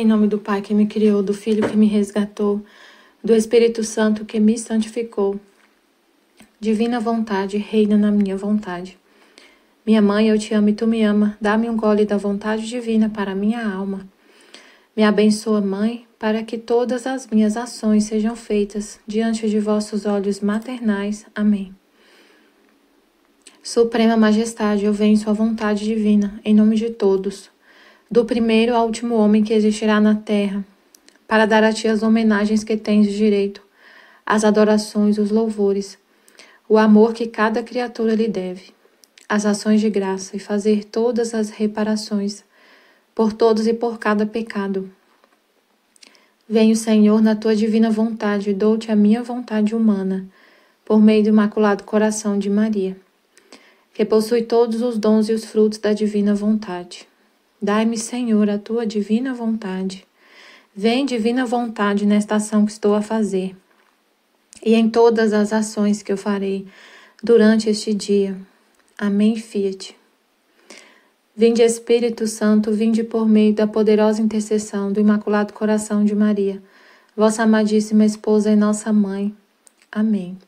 Em nome do Pai que me criou, do Filho que me resgatou, do Espírito Santo que me santificou. Divina vontade, reina na minha vontade. Minha mãe, eu te amo e tu me ama. Dá-me um gole da vontade divina para minha alma. Me abençoa, mãe, para que todas as minhas ações sejam feitas diante de vossos olhos maternais. Amém. Suprema Majestade, eu venho sua vontade divina, em nome de todos do primeiro ao último homem que existirá na terra, para dar a ti as homenagens que tens direito, as adorações, os louvores, o amor que cada criatura lhe deve, as ações de graça e fazer todas as reparações por todos e por cada pecado. Venho, Senhor, na tua divina vontade, dou-te a minha vontade humana, por meio do Imaculado Coração de Maria, que possui todos os dons e os frutos da divina vontade. Dai-me, Senhor, a tua divina vontade. Vem, divina vontade, nesta ação que estou a fazer e em todas as ações que eu farei durante este dia. Amém. Fiat. Vinde Espírito Santo, vinde por meio da poderosa intercessão do Imaculado Coração de Maria, vossa amadíssima esposa e nossa mãe. Amém.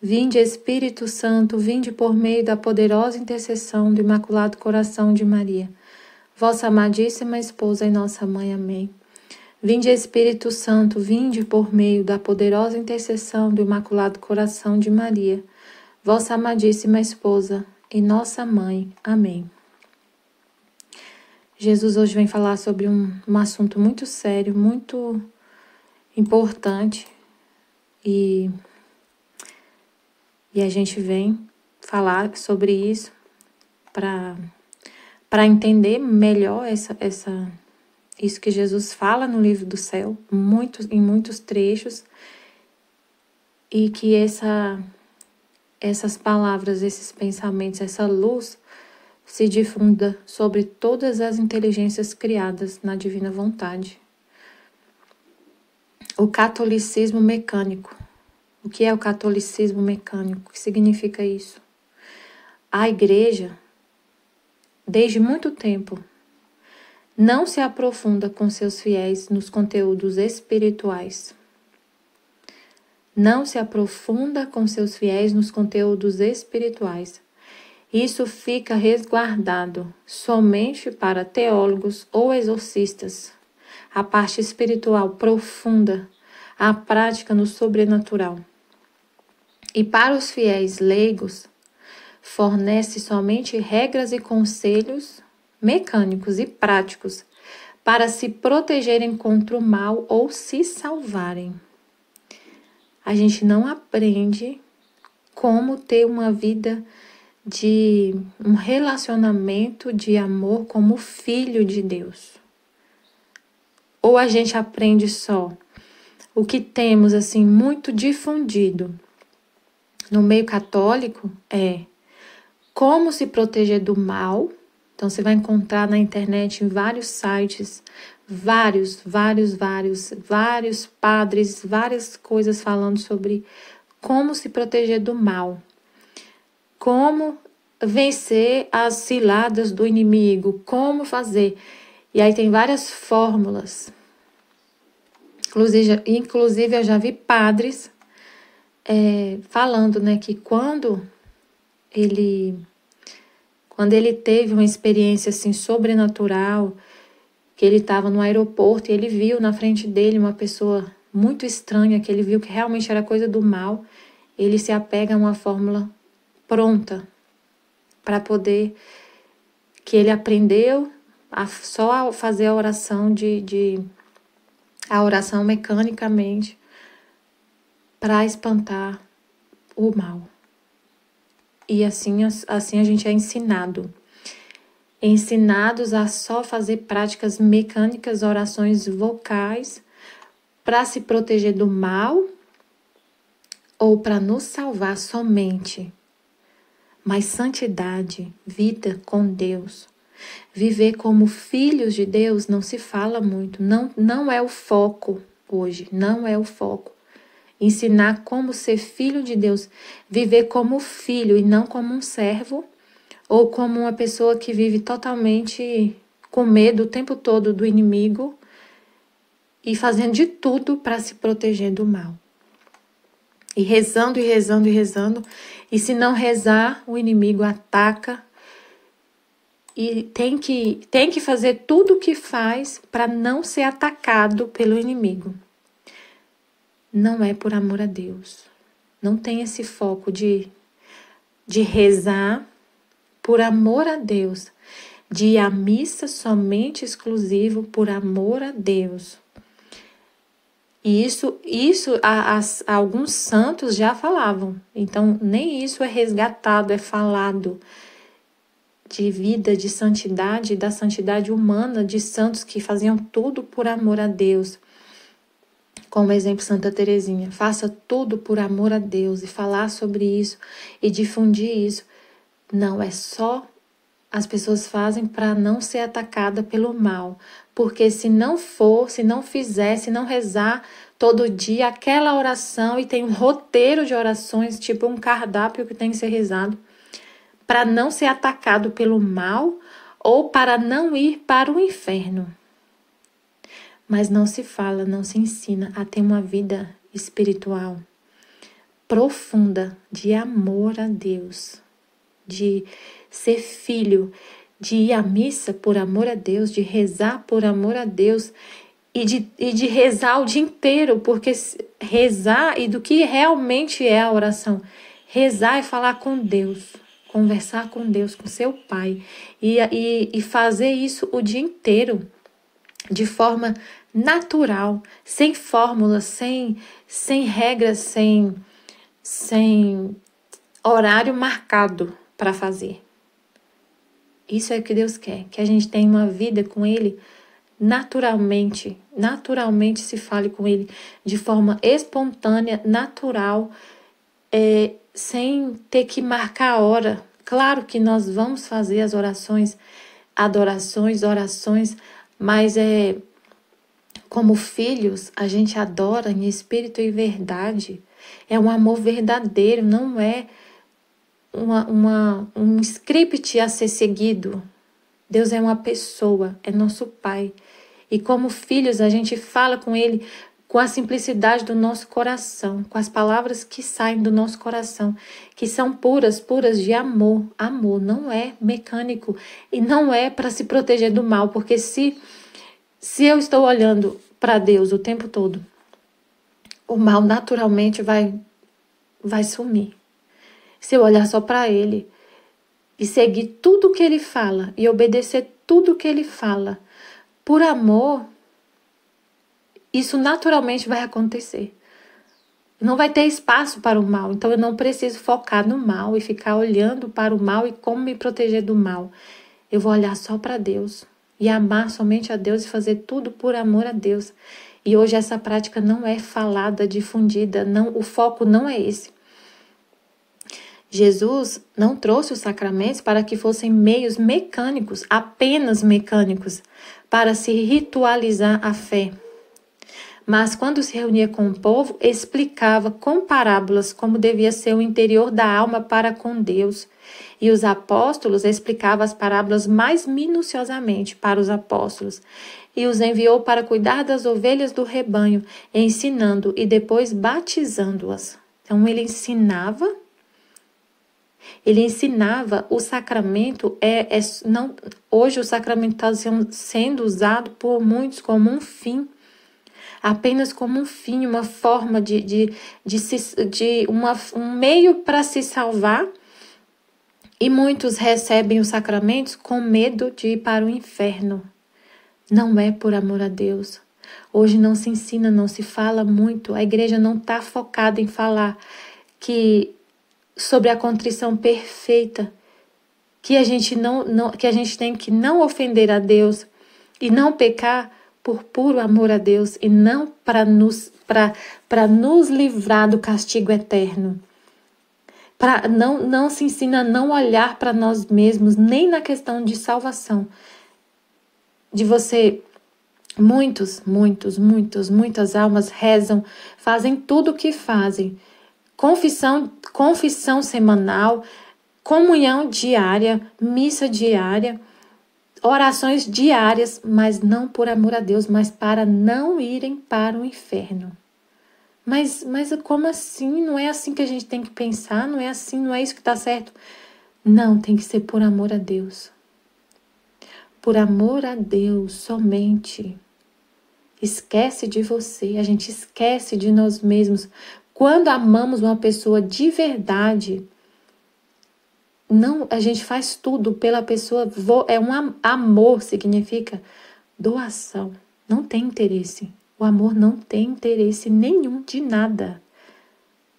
Vinde Espírito Santo, vinde por meio da poderosa intercessão do Imaculado Coração de Maria, vossa amadíssima esposa e nossa mãe. Amém. Vinde Espírito Santo, vinde por meio da poderosa intercessão do Imaculado Coração de Maria, vossa amadíssima esposa e nossa mãe. Amém. Jesus hoje vem falar sobre um, um, assunto muito sério, muito importante e, e a gente vem falar sobre isso para para entender melhor essa, essa, isso que Jesus fala no livro do céu, muitos, em muitos trechos, e que essa, essas palavras, esses pensamentos, essa luz se difunda sobre todas as inteligências criadas na divina vontade. O catolicismo mecânico. O que é o catolicismo mecânico? O que significa isso? A igreja desde muito tempo. Não se aprofunda com seus fiéis nos conteúdos espirituais. Não se aprofunda com seus fiéis nos conteúdos espirituais. Isso fica resguardado somente para teólogos ou exorcistas. A parte espiritual profunda, a prática no sobrenatural. E para os fiéis leigos, fornece somente regras e conselhos mecânicos e práticos para se protegerem contra o mal ou se salvarem. A gente não aprende como ter uma vida de um relacionamento de amor como filho de Deus. Ou a gente aprende só o que temos assim muito difundido no meio católico é como se proteger do mal. Então você vai encontrar na internet em vários sites, vários, vários, vários, vários padres, várias coisas falando sobre como se proteger do mal. Como vencer as ciladas do inimigo, como fazer. E aí tem várias fórmulas. Inclusive, inclusive eu já vi padres é, falando né, que quando ele quando ele teve uma experiência assim sobrenatural, que ele estava no aeroporto e ele viu na frente dele uma pessoa muito estranha, que ele viu que realmente era coisa do mal, ele se apega a uma fórmula pronta para poder que ele aprendeu a, só a fazer a oração de, de a oração mecanicamente para espantar o mal e assim, assim a gente é ensinado. Ensinados a só fazer práticas mecânicas, orações vocais, para se proteger do mal ou para nos salvar somente. Mas santidade, vida com Deus, viver como filhos de Deus não se fala muito, não, não é o foco hoje, não é o foco ensinar como ser filho de Deus, viver como filho e não como um servo ou como uma pessoa que vive totalmente com medo o tempo todo do inimigo e fazendo de tudo para se proteger do mal. E rezando e rezando e rezando, e se não rezar, o inimigo ataca. E tem que tem que fazer tudo o que faz para não ser atacado pelo inimigo não é por amor a Deus. Não tem esse foco de, de rezar por amor a Deus, de ir à missa somente exclusivo por amor a Deus. E isso, isso a, a, alguns santos já falavam. Então, nem isso é resgatado, é falado de vida, de santidade, da santidade humana de santos que faziam tudo por amor a Deus como exemplo Santa Teresinha. Faça tudo por amor a Deus e falar sobre isso e difundir isso. Não é só as pessoas fazem para não ser atacada pelo mal, porque se não for, se não fizer, se não rezar todo dia aquela oração e tem um roteiro de orações, tipo um cardápio que tem que ser rezado, para não ser atacado pelo mal ou para não ir para o inferno mas não se fala, não se ensina a ter uma vida espiritual profunda de amor a Deus, de ser filho, de ir à missa por amor a Deus, de rezar por amor a Deus e de, e de rezar o dia inteiro, porque rezar e do que realmente é a oração. Rezar é falar com Deus, conversar com Deus, com seu Pai, e, e, e fazer isso o dia inteiro, de forma natural, sem fórmula, sem, sem regras, sem, sem horário marcado para fazer. Isso é o que Deus quer, que a gente tenha uma vida com Ele naturalmente, naturalmente se fale com Ele de forma espontânea, natural, é, sem ter que marcar a hora. Claro que nós vamos fazer as orações, adorações, orações, mas é como filhos, a gente adora em espírito e verdade. É um amor verdadeiro, não é uma, uma, um script a ser seguido. Deus é uma pessoa, é nosso Pai. E como filhos, a gente fala com Ele com a simplicidade do nosso coração, com as palavras que saem do nosso coração, que são puras, puras de amor. Amor não é mecânico e não é para se proteger do mal, porque se se eu estou olhando para Deus o tempo todo, o mal naturalmente vai vai sumir. Se eu olhar só para ele e seguir tudo o que ele fala e obedecer tudo o que ele fala por amor, isso naturalmente vai acontecer. Não vai ter espaço para o mal, então eu não preciso focar no mal e ficar olhando para o mal e como me proteger do mal. Eu vou olhar só para Deus e amar somente a Deus e fazer tudo por amor a Deus. E hoje essa prática não é falada, difundida, não, o foco não é esse. Jesus não trouxe os sacramentos para que fossem meios mecânicos, apenas mecânicos, para se ritualizar a fé. Mas quando se reunia com o povo, explicava com parábolas como devia ser o interior da alma para com Deus e os apóstolos explicava as parábolas mais minuciosamente para os apóstolos e os enviou para cuidar das ovelhas do rebanho, ensinando e depois batizando-as. Então ele ensinava ele ensinava o sacramento é, é não hoje o sacramento está sendo usado por muitos como um fim apenas como um fim, uma forma de, de, de, se, de uma, um meio para se salvar e muitos recebem os sacramentos com medo de ir para o inferno. Não é por amor a Deus. Hoje não se ensina, não se fala muito. A igreja não está focada em falar que sobre a contrição perfeita, que a gente não, não, que a gente tem que não ofender a Deus e não pecar por puro amor a Deus e não para nos para nos livrar do castigo eterno para não, não se ensina a não olhar para nós mesmos, nem na questão de salvação. De você. Muitos, muitos, muitos, muitas almas rezam, fazem tudo o que fazem. Confissão, confissão semanal, comunhão diária, missa diária, orações diárias, mas não por amor a Deus, mas para não irem para o inferno. Mas, mas como assim? Não é assim que a gente tem que pensar? Não é assim? Não é isso que está certo? Não, tem que ser por amor a Deus. Por amor a Deus somente. Esquece de você, a gente esquece de nós mesmos. Quando amamos uma pessoa de verdade, não, a gente faz tudo pela pessoa. É um amor significa doação. Não tem interesse. O amor não tem interesse nenhum de nada.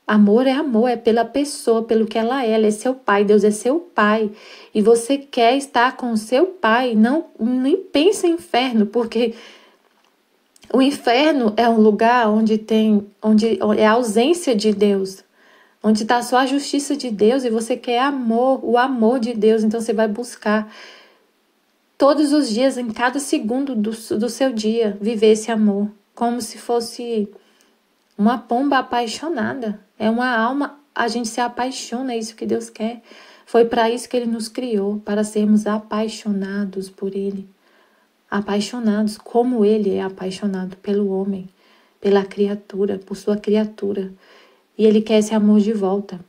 Amor é amor, é pela pessoa, pelo que ela é. Ela é seu pai, Deus é seu pai. E você quer estar com seu pai. Não nem pensa em inferno, porque o inferno é um lugar onde tem, onde é a ausência de Deus, onde está só a justiça de Deus e você quer amor, o amor de Deus. Então você vai buscar todos os dias, em cada segundo do, do seu dia, viver esse amor como se fosse uma pomba apaixonada. É uma alma, a gente se apaixona, é isso que Deus quer. Foi para isso que ele nos criou, para sermos apaixonados por ele. Apaixonados como ele é apaixonado pelo homem, pela criatura, por sua criatura. E ele quer esse amor de volta.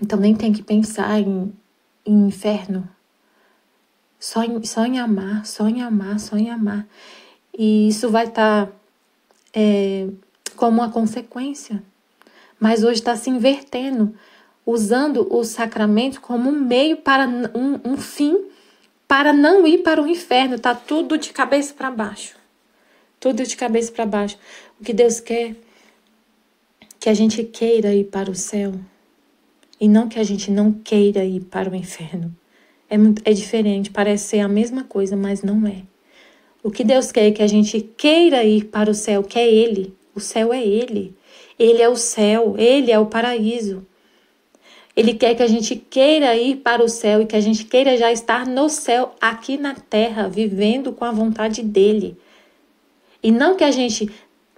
Então nem tem que pensar em, em inferno. Só em, só em amar, só em amar, só em amar. E isso vai estar tá é, como uma consequência. Mas hoje está se invertendo, usando o sacramento como um meio para um, um fim para não ir para o inferno. Está tudo de cabeça para baixo. Tudo de cabeça para baixo. O que Deus quer que a gente queira ir para o céu e não que a gente não queira ir para o inferno. É, muito, é diferente, parece ser a mesma coisa, mas não é. O que Deus quer é que a gente queira ir para o céu, que é Ele. O céu é Ele. Ele é o céu, Ele é o paraíso. Ele quer que a gente queira ir para o céu e que a gente queira já estar no céu, aqui na terra, vivendo com a vontade dEle. E não que a gente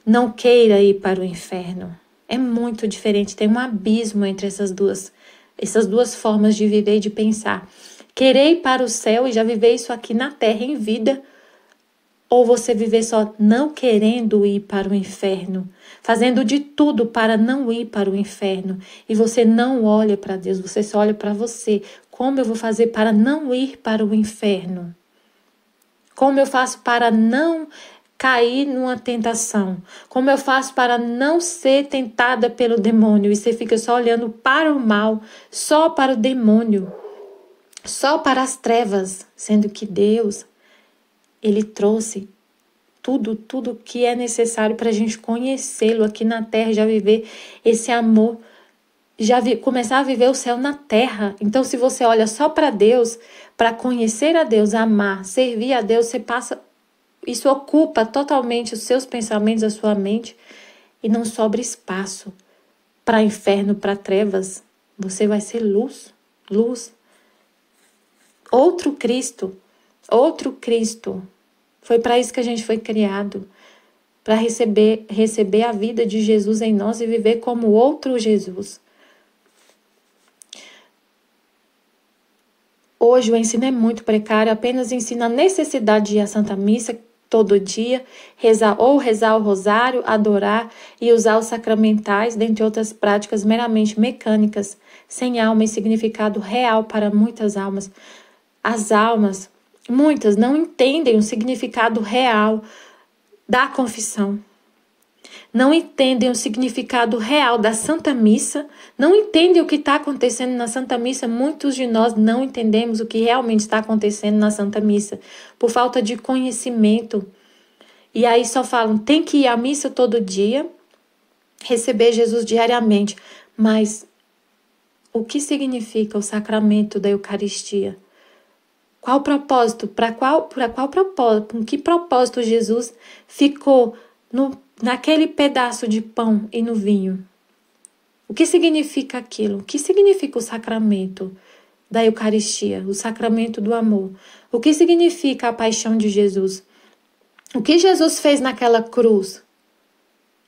não queira ir para o inferno. É muito diferente, tem um abismo entre essas duas, essas duas formas de viver e de pensar. Querer ir para o céu e já viver isso aqui na terra em vida ou você viver só não querendo ir para o inferno, fazendo de tudo para não ir para o inferno, e você não olha para Deus, você só olha para você. Como eu vou fazer para não ir para o inferno? Como eu faço para não cair numa tentação? Como eu faço para não ser tentada pelo demônio? E você fica só olhando para o mal, só para o demônio, só para as trevas, sendo que Deus ele trouxe tudo, tudo que é necessário para a gente conhecê-lo aqui na terra, já viver esse amor, já vi, começar a viver o céu na terra. Então, se você olha só para Deus, para conhecer a Deus, amar, servir a Deus, você passa. Isso ocupa totalmente os seus pensamentos, a sua mente, e não sobra espaço para inferno, para trevas. Você vai ser luz, luz. Outro Cristo, outro Cristo, foi para isso que a gente foi criado para receber, receber a vida de Jesus em nós e viver como outro Jesus. Hoje o ensino é muito precário, apenas ensina a necessidade de ir à Santa Missa todo dia, rezar ou rezar o rosário, adorar e usar os sacramentais, dentre outras práticas meramente mecânicas, sem alma e significado real para muitas almas. As almas Muitas não entendem o significado real da confissão. Não entendem o significado real da Santa Missa, não entendem o que está acontecendo na Santa Missa. Muitos de nós não entendemos o que realmente está acontecendo na Santa Missa, por falta de conhecimento. E aí só falam, tem que ir à missa todo dia, receber Jesus diariamente. Mas o que significa o sacramento da Eucaristia? Qual propósito? Para qual, para qual propósito? Com que propósito Jesus ficou no, naquele pedaço de pão e no vinho? O que significa aquilo? O que significa o sacramento da Eucaristia, o sacramento do amor? O que significa a paixão de Jesus? O que Jesus fez naquela cruz?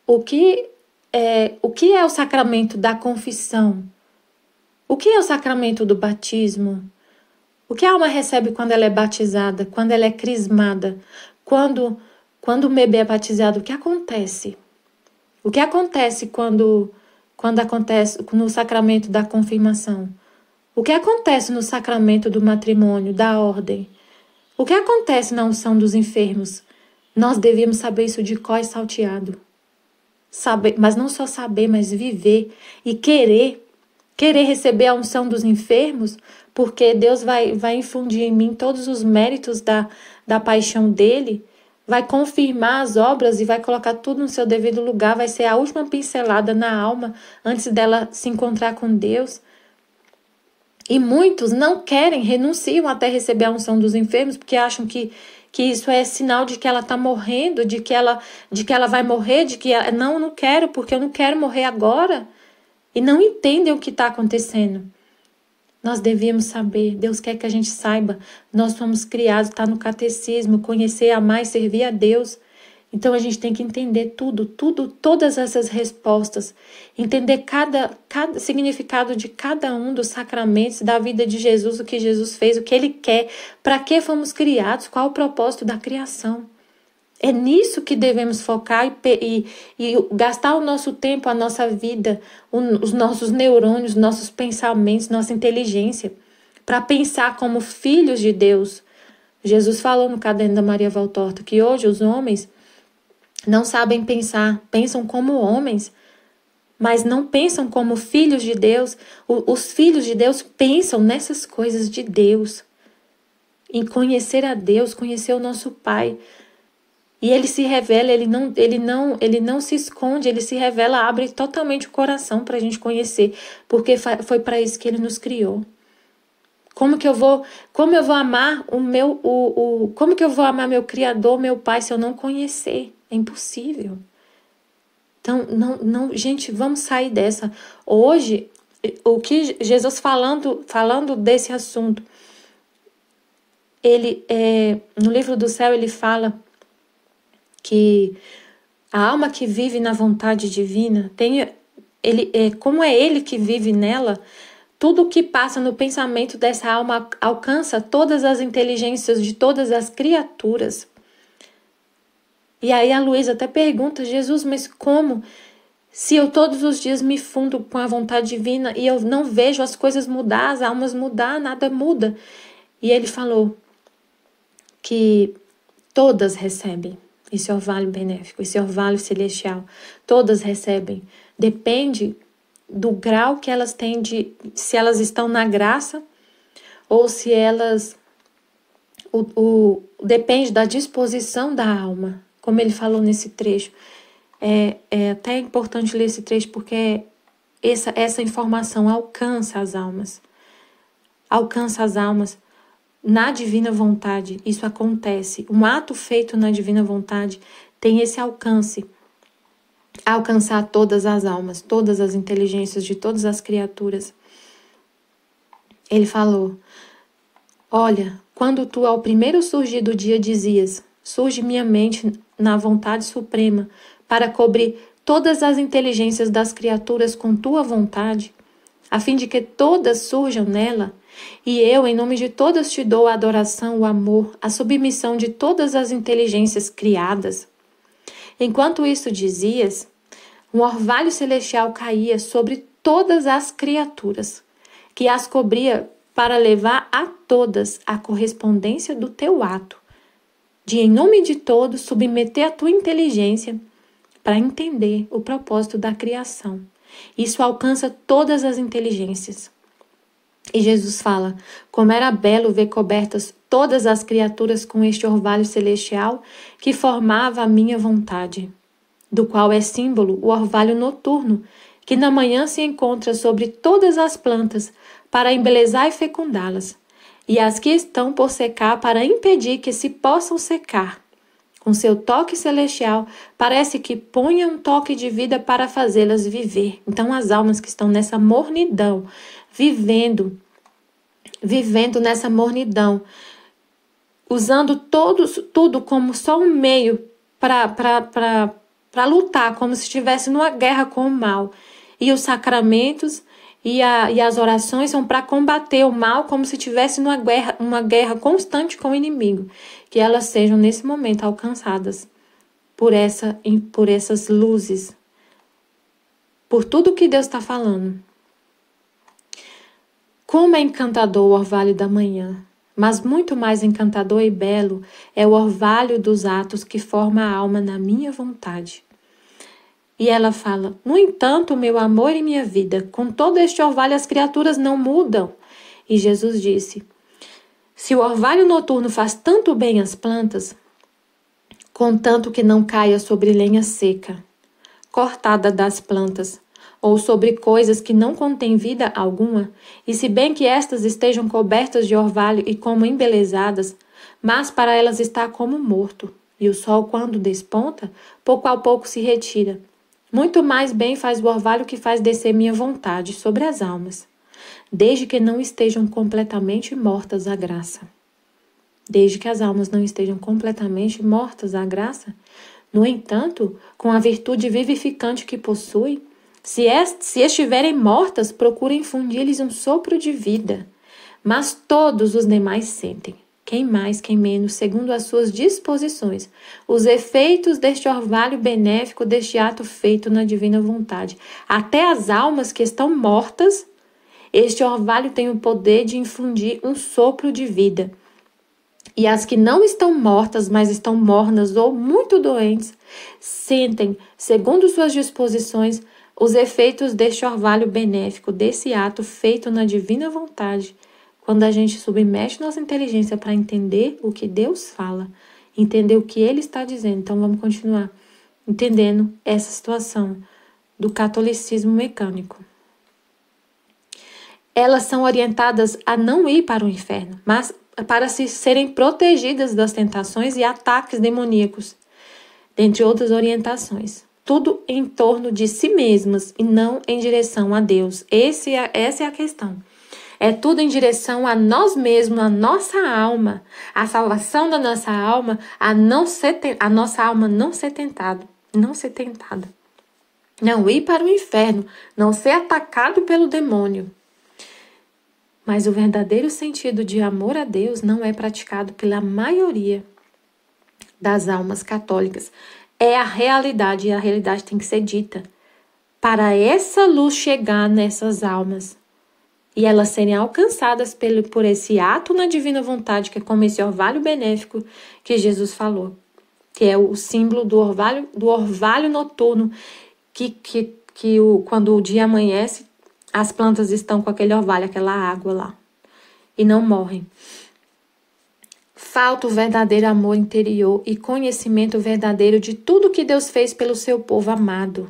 O que é o, que é o sacramento da confissão? O que é o sacramento do batismo? O que a alma recebe quando ela é batizada, quando ela é crismada, quando quando o bebê é batizado, o que acontece? O que acontece quando quando acontece no sacramento da confirmação? O que acontece no sacramento do matrimônio, da ordem? O que acontece na unção dos enfermos? Nós devíamos saber isso de có e salteado. Saber, mas não só saber, mas viver e querer. Querer receber a unção dos enfermos porque Deus vai, vai infundir em mim todos os méritos da, da paixão dele, vai confirmar as obras e vai colocar tudo no seu devido lugar, vai ser a última pincelada na alma antes dela se encontrar com Deus. E muitos não querem, renunciam até receber a unção dos enfermos, porque acham que, que isso é sinal de que ela está morrendo, de que ela, de que ela vai morrer, de que ela, não, eu não quero, porque eu não quero morrer agora. E não entendem o que está acontecendo. Nós devíamos saber, Deus quer que a gente saiba. Nós fomos criados, está no catecismo, conhecer, amar e servir a Deus. Então a gente tem que entender tudo, tudo, todas essas respostas, entender cada, cada significado de cada um dos sacramentos da vida de Jesus, o que Jesus fez, o que ele quer, para que fomos criados, qual o propósito da criação. É nisso que devemos focar e, e, e gastar o nosso tempo, a nossa vida, o, os nossos neurônios, nossos pensamentos, nossa inteligência, para pensar como filhos de Deus. Jesus falou no caderno da Maria Valtorta que hoje os homens não sabem pensar, pensam como homens, mas não pensam como filhos de Deus. O, os filhos de Deus pensam nessas coisas de Deus. Em conhecer a Deus, conhecer o nosso Pai, e ele se revela, ele não, ele não, ele não se esconde, ele se revela, abre totalmente o coração para a gente conhecer, porque foi para isso que ele nos criou. Como que eu vou, como eu vou amar o meu, o, o, como que eu vou amar meu Criador, meu Pai, se eu não conhecer? É impossível. Então, não, não, gente, vamos sair dessa. Hoje, o que Jesus falando, falando desse assunto, ele é, no livro do céu ele fala que a alma que vive na vontade divina tem ele é, como é ele que vive nela tudo o que passa no pensamento dessa alma alcança todas as inteligências de todas as criaturas e aí a Luísa até pergunta Jesus mas como se eu todos os dias me fundo com a vontade divina e eu não vejo as coisas mudar as almas mudar nada muda e ele falou que todas recebem esse é orvalho benéfico, esse é orvalho celestial. Todas recebem. Depende do grau que elas têm de. se elas estão na graça ou se elas. O, o, depende da disposição da alma, como ele falou nesse trecho. É, é até importante ler esse trecho porque essa, essa informação alcança as almas. Alcança as almas na divina vontade, isso acontece. Um ato feito na divina vontade tem esse alcance a alcançar todas as almas, todas as inteligências de todas as criaturas. Ele falou: Olha, quando tu ao primeiro surgir do dia dizias: Surge minha mente na vontade suprema para cobrir todas as inteligências das criaturas com tua vontade, a fim de que todas surjam nela e eu, em nome de todas, te dou a adoração, o amor, a submissão de todas as inteligências criadas. Enquanto isso dizias, um orvalho celestial caía sobre todas as criaturas, que as cobria para levar a todas a correspondência do teu ato, de em nome de todos submeter a tua inteligência para entender o propósito da criação. Isso alcança todas as inteligências. E Jesus fala: Como era belo ver cobertas todas as criaturas com este orvalho celestial que formava a minha vontade, do qual é símbolo o orvalho noturno, que na manhã se encontra sobre todas as plantas para embelezar e fecundá-las, e as que estão por secar para impedir que se possam secar. Com seu toque celestial, parece que ponha um toque de vida para fazê-las viver. Então, as almas que estão nessa mornidão, vivendo, vivendo nessa mornidão, usando todos, tudo como só um meio para lutar, como se estivesse numa guerra com o mal. E os sacramentos e, a, e as orações são para combater o mal, como se estivesse numa guerra, uma guerra constante com o inimigo. Que elas sejam, nesse momento, alcançadas por, essa, por essas luzes, por tudo que Deus está falando. Como é encantador o orvalho da manhã! Mas muito mais encantador e belo é o orvalho dos atos que forma a alma na minha vontade. E ela fala: No entanto, meu amor e minha vida, com todo este orvalho as criaturas não mudam. E Jesus disse: Se o orvalho noturno faz tanto bem às plantas, contanto que não caia sobre lenha seca, cortada das plantas, ou sobre coisas que não contêm vida alguma, e se bem que estas estejam cobertas de orvalho e como embelezadas, mas para elas está como morto, e o sol, quando desponta, pouco a pouco se retira. Muito mais bem faz o orvalho que faz descer minha vontade sobre as almas, desde que não estejam completamente mortas à graça. Desde que as almas não estejam completamente mortas à graça, no entanto, com a virtude vivificante que possui, se, est se estiverem mortas, procurem fundir-lhes um sopro de vida. Mas todos os demais sentem, quem mais, quem menos, segundo as suas disposições, os efeitos deste orvalho benéfico, deste ato feito na divina vontade. Até as almas que estão mortas, este orvalho tem o poder de infundir um sopro de vida. E as que não estão mortas, mas estão mornas ou muito doentes, sentem, segundo suas disposições, os efeitos deste orvalho benéfico, desse ato feito na divina vontade, quando a gente submete nossa inteligência para entender o que Deus fala, entender o que Ele está dizendo. Então vamos continuar entendendo essa situação do catolicismo mecânico. Elas são orientadas a não ir para o inferno, mas para se serem protegidas das tentações e ataques demoníacos, dentre outras orientações tudo em torno de si mesmas e não em direção a Deus. Esse é, essa é a questão. É tudo em direção a nós mesmos, a nossa alma, a salvação da nossa alma, a não ser a nossa alma não ser tentada, não ser tentada. Não ir para o inferno, não ser atacado pelo demônio. Mas o verdadeiro sentido de amor a Deus não é praticado pela maioria das almas católicas, é a realidade e a realidade tem que ser dita. Para essa luz chegar nessas almas e elas serem alcançadas pelo, por esse ato na divina vontade, que é como esse orvalho benéfico que Jesus falou, que é o símbolo do orvalho, do orvalho noturno, que, que, que o, quando o dia amanhece, as plantas estão com aquele orvalho, aquela água lá, e não morrem falta o verdadeiro amor interior e conhecimento verdadeiro de tudo que Deus fez pelo seu povo amado.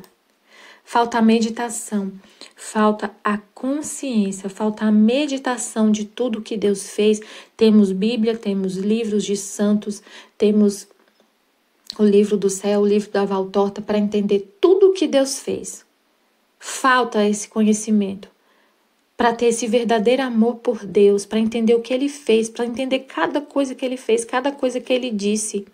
Falta a meditação, falta a consciência, falta a meditação de tudo que Deus fez. Temos Bíblia, temos livros de santos, temos o livro do céu, o livro da Valtorta, para entender tudo o que Deus fez. Falta esse conhecimento para ter esse verdadeiro amor por Deus, para entender o que ele fez, para entender cada coisa que ele fez, cada coisa que ele disse.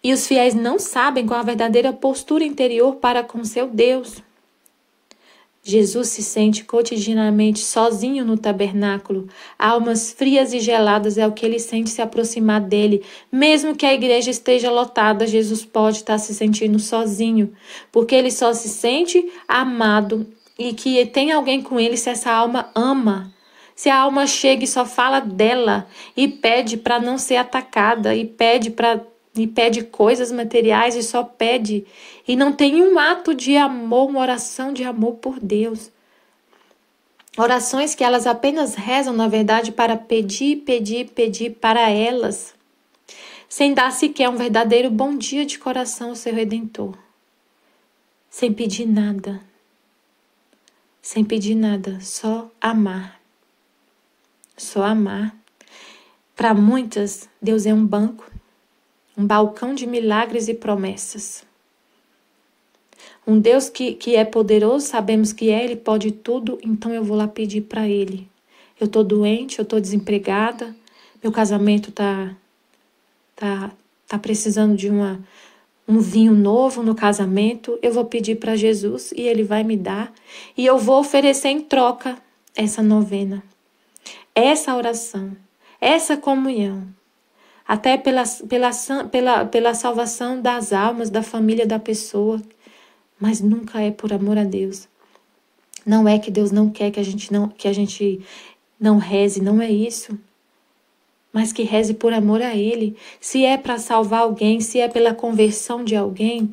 E os fiéis não sabem qual a verdadeira postura interior para com seu Deus. Jesus se sente cotidianamente sozinho no tabernáculo. Almas frias e geladas é o que ele sente se aproximar dele. Mesmo que a igreja esteja lotada, Jesus pode estar se sentindo sozinho, porque ele só se sente amado e que tem alguém com ele se essa alma ama. Se a alma chega e só fala dela e pede para não ser atacada e pede para e pede coisas materiais e só pede e não tem um ato de amor, uma oração de amor por Deus. Orações que elas apenas rezam, na verdade, para pedir, pedir, pedir para elas, sem dar sequer um verdadeiro bom dia de coração ao seu redentor, sem pedir nada, sem pedir nada, só amar. Só amar. Para muitas, Deus é um banco, um balcão de milagres e promessas. Um Deus que, que é poderoso, sabemos que é, Ele pode tudo, então eu vou lá pedir para Ele. Eu tô doente, eu tô desempregada, meu casamento tá, tá, tá precisando de uma um vinho novo no casamento, eu vou pedir para Jesus e ele vai me dar, e eu vou oferecer em troca essa novena, essa oração, essa comunhão, até pela, pela, pela, pela salvação das almas, da família da pessoa, mas nunca é por amor a Deus. Não é que Deus não quer que a gente não que a gente não reze, não é isso mas que reze por amor a Ele. Se é para salvar alguém, se é pela conversão de alguém,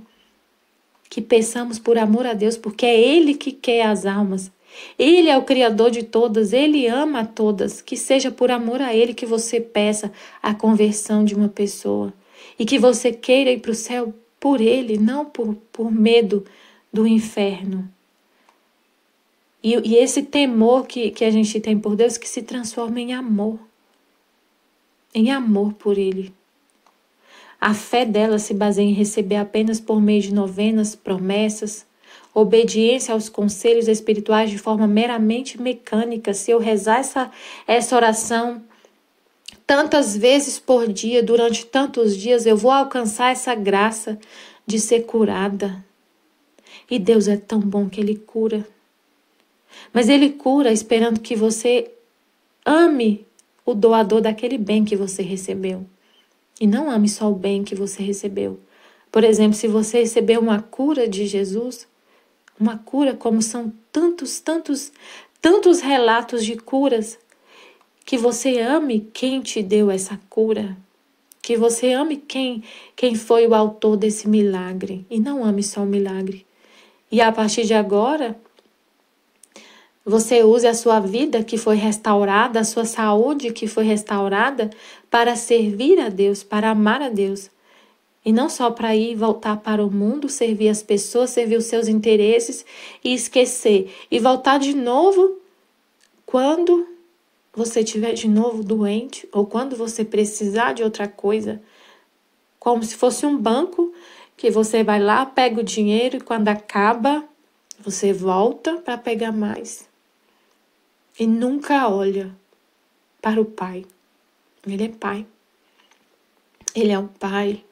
que peçamos por amor a Deus, porque é Ele que quer as almas. Ele é o Criador de todas, Ele ama a todas. Que seja por amor a Ele que você peça a conversão de uma pessoa e que você queira ir para o céu por Ele, não por, por medo do inferno. E, e, esse temor que, que a gente tem por Deus que se transforma em amor em amor por ele. A fé dela se baseia em receber apenas por meio de novenas, promessas, obediência aos conselhos espirituais de forma meramente mecânica. Se eu rezar essa, essa oração tantas vezes por dia, durante tantos dias, eu vou alcançar essa graça de ser curada. E Deus é tão bom que Ele cura. Mas Ele cura esperando que você ame o doador daquele bem que você recebeu. E não ame só o bem que você recebeu. Por exemplo, se você recebeu uma cura de Jesus, uma cura como são tantos, tantos, tantos relatos de curas, que você ame quem te deu essa cura, que você ame quem quem foi o autor desse milagre e não ame só o milagre. E a partir de agora, você use a sua vida que foi restaurada, a sua saúde que foi restaurada, para servir a Deus, para amar a Deus. E não só para ir voltar para o mundo, servir as pessoas, servir os seus interesses e esquecer. E voltar de novo quando você estiver de novo doente ou quando você precisar de outra coisa. Como se fosse um banco que você vai lá, pega o dinheiro e quando acaba, você volta para pegar mais e nunca olha para o pai. Ele é pai. Ele é o pai.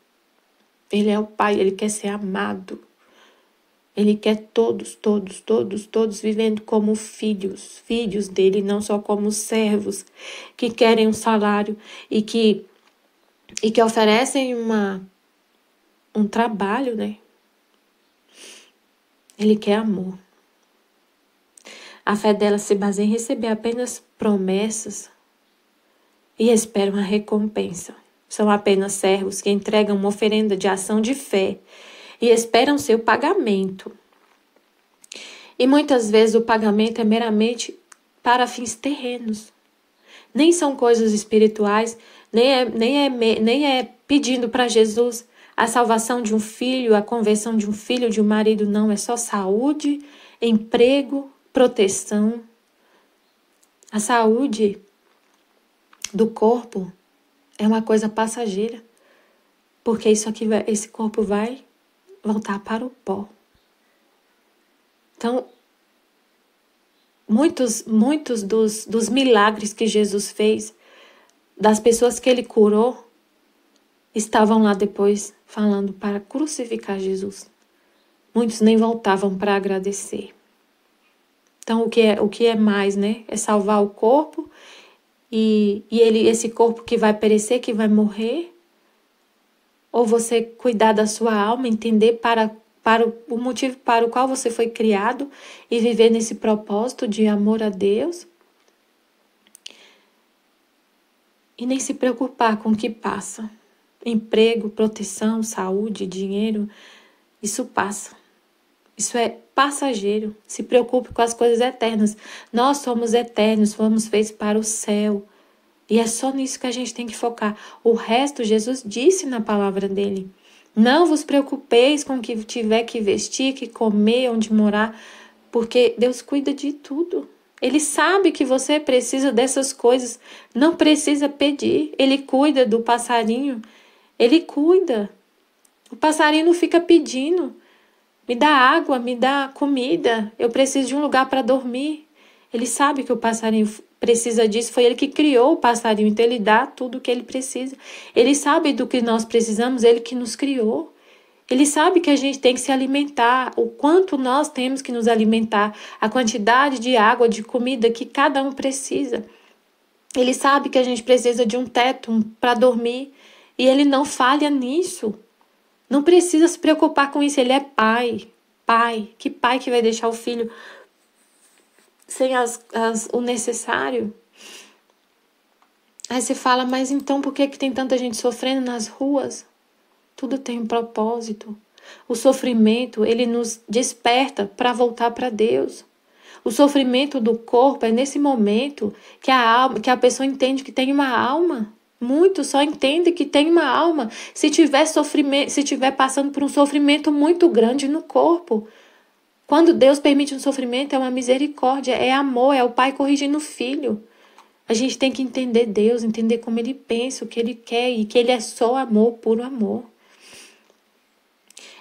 Ele é o pai, ele quer ser amado. Ele quer todos, todos, todos, todos vivendo como filhos, filhos dele, não só como servos que querem um salário e que e que oferecem uma um trabalho, né? Ele quer amor. A fé dela se baseia em receber apenas promessas e espera uma recompensa. São apenas servos que entregam uma oferenda de ação de fé e esperam seu pagamento. E muitas vezes o pagamento é meramente para fins terrenos. Nem são coisas espirituais, nem é, nem é, nem é pedindo para Jesus a salvação de um filho, a conversão de um filho, de um marido, não. É só saúde, emprego, proteção, a saúde do corpo é uma coisa passageira, porque isso aqui vai, esse corpo vai voltar para o pó. Então, muitos muitos dos, dos milagres que Jesus fez, das pessoas que ele curou, estavam lá depois falando para crucificar Jesus. Muitos nem voltavam para agradecer. Então, o que é, o que é mais, né? É salvar o corpo e, e ele, esse corpo que vai perecer, que vai morrer, ou você cuidar da sua alma, entender para, para o motivo para o qual você foi criado e viver nesse propósito de amor a Deus. E nem se preocupar com o que passa. Emprego, proteção, saúde, dinheiro, isso passa. Isso é passageiro. Se preocupe com as coisas eternas. Nós somos eternos, fomos feitos para o céu. E é só nisso que a gente tem que focar. O resto, Jesus disse na palavra dele. Não vos preocupeis com o que tiver que vestir, que comer, onde morar, porque Deus cuida de tudo. Ele sabe que você precisa dessas coisas, não precisa pedir. Ele cuida do passarinho, ele cuida. O passarinho não fica pedindo. Me dá água, me dá comida, eu preciso de um lugar para dormir. Ele sabe que o passarinho precisa disso, foi ele que criou o passarinho, então ele dá tudo o que ele precisa. Ele sabe do que nós precisamos, ele que nos criou. Ele sabe que a gente tem que se alimentar, o quanto nós temos que nos alimentar, a quantidade de água, de comida que cada um precisa. Ele sabe que a gente precisa de um teto para dormir e ele não falha nisso. Não precisa se preocupar com isso, ele é pai. Pai, que pai que vai deixar o filho sem as, as, o necessário? Aí você fala, mas então por que, que tem tanta gente sofrendo nas ruas? Tudo tem um propósito. O sofrimento, ele nos desperta para voltar para Deus. O sofrimento do corpo é nesse momento que a, alma, que a pessoa entende que tem uma alma. Muito só entende que tem uma alma se tiver sofrimento, se tiver passando por um sofrimento muito grande no corpo. Quando Deus permite um sofrimento, é uma misericórdia, é amor, é o pai corrigindo o filho. A gente tem que entender Deus, entender como ele pensa, o que ele quer e que ele é só amor, puro amor.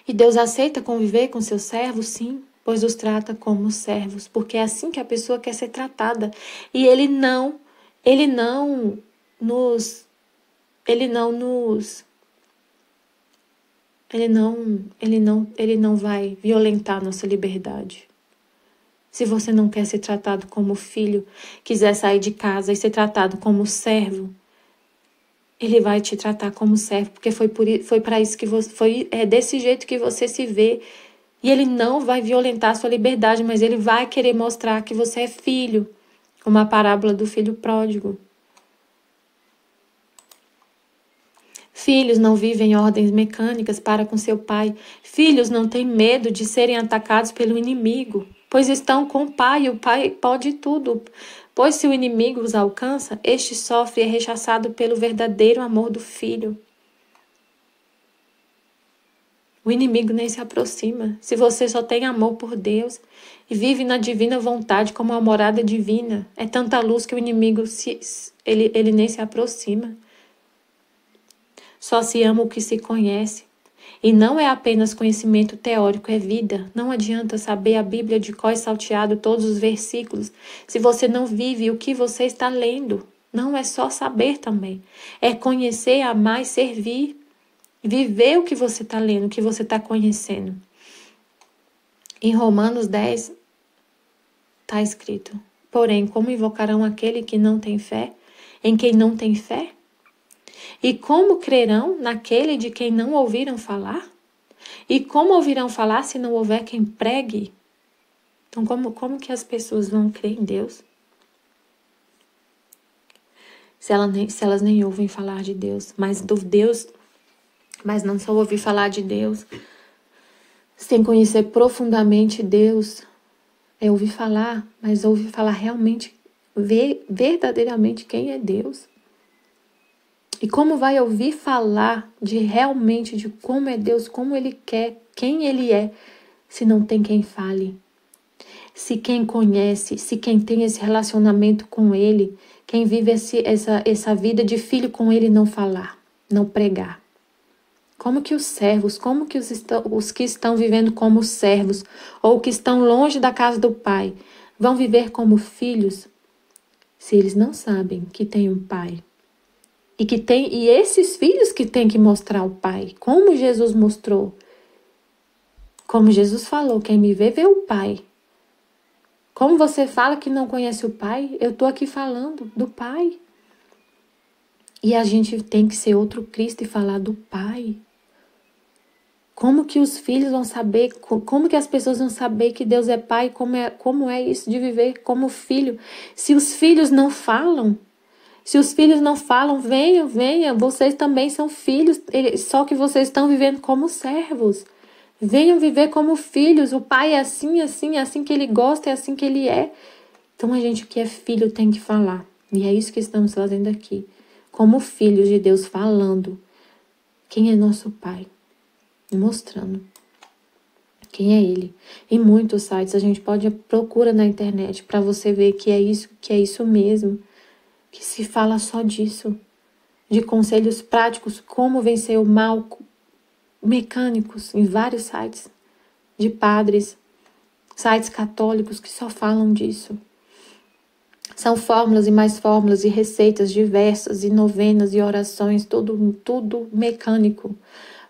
E Deus aceita conviver com seus servos, sim, pois os trata como servos, porque é assim que a pessoa quer ser tratada. E ele não, ele não nos ele não nos ele não ele não ele não vai violentar nossa liberdade. Se você não quer ser tratado como filho, quiser sair de casa e ser tratado como servo, ele vai te tratar como servo, porque foi por, foi para isso que você foi é desse jeito que você se vê. E ele não vai violentar sua liberdade, mas ele vai querer mostrar que você é filho, como a parábola do filho pródigo. Filhos não vivem ordens mecânicas para com seu pai. Filhos não têm medo de serem atacados pelo inimigo, pois estão com o pai, e o pai pode tudo. Pois se o inimigo os alcança, este sofre e é rechaçado pelo verdadeiro amor do filho. O inimigo nem se aproxima. Se você só tem amor por Deus e vive na divina vontade como a morada divina, é tanta luz que o inimigo se, ele, ele nem se aproxima. Só se ama o que se conhece. E não é apenas conhecimento teórico, é vida. Não adianta saber a Bíblia de cor salteado todos os versículos se você não vive o que você está lendo. Não é só saber também. É conhecer, amar e servir. Viver o que você está lendo, o que você está conhecendo. Em Romanos 10, está escrito: Porém, como invocarão aquele que não tem fé? Em quem não tem fé? E como crerão naquele de quem não ouviram falar? E como ouvirão falar se não houver quem pregue? Então, como, como que as pessoas vão crer em Deus? Se, ela nem, se elas nem ouvem falar de Deus, mas do Deus, mas não só ouvir falar de Deus, sem conhecer profundamente Deus, é ouvir falar, mas ouvir falar realmente, ver verdadeiramente quem é Deus e como vai ouvir falar de realmente de como é Deus, como Ele quer, quem Ele é, se não tem quem fale? Se quem conhece, se quem tem esse relacionamento com Ele, quem vive esse, essa, essa vida de filho com Ele não falar, não pregar? Como que os servos, como que os, os que estão vivendo como servos ou que estão longe da casa do Pai vão viver como filhos se eles não sabem que tem um Pai? E que tem e esses filhos que tem que mostrar o Pai, como Jesus mostrou. Como Jesus falou, quem me vê vê o Pai. Como você fala que não conhece o Pai, eu tô aqui falando do Pai. E a gente tem que ser outro Cristo e falar do Pai. Como que os filhos vão saber, como que as pessoas vão saber que Deus é Pai, como é, como é isso de viver como filho? Se os filhos não falam, se os filhos não falam, venham, venham, vocês também são filhos, só que vocês estão vivendo como servos. Venham viver como filhos. O pai é assim, assim, é assim que ele gosta, é assim que ele é. Então a gente que é filho tem que falar. E é isso que estamos fazendo aqui. Como filhos de Deus falando quem é nosso pai, mostrando quem é ele. Em muitos sites a gente pode procura na internet para você ver que é isso, que é isso mesmo que se fala só disso, de conselhos práticos como vencer o mal, mecânicos em vários sites de padres, sites católicos que só falam disso. São fórmulas e mais fórmulas e receitas diversas e novenas e orações, tudo, tudo mecânico.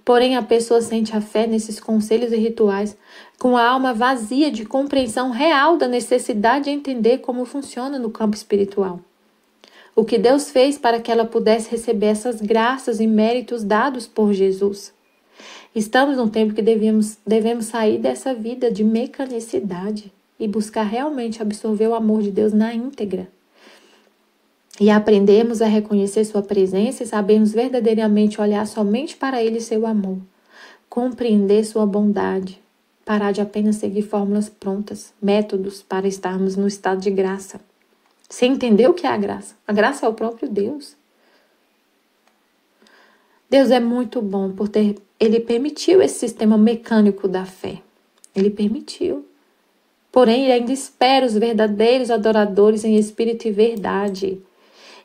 Porém, a pessoa sente a fé nesses conselhos e rituais com a alma vazia de compreensão real da necessidade de entender como funciona no campo espiritual o que Deus fez para que ela pudesse receber essas graças e méritos dados por Jesus. Estamos num tempo que devemos, devemos sair dessa vida de mecanicidade e buscar realmente absorver o amor de Deus na íntegra. E aprendermos a reconhecer Sua presença e sabermos verdadeiramente olhar somente para Ele e seu amor, compreender Sua bondade, parar de apenas seguir fórmulas prontas, métodos para estarmos no estado de graça. Você entendeu o que é a graça? A graça é o próprio Deus. Deus é muito bom por ter. Ele permitiu esse sistema mecânico da fé. Ele permitiu. Porém, ele ainda espera os verdadeiros adoradores em espírito e verdade.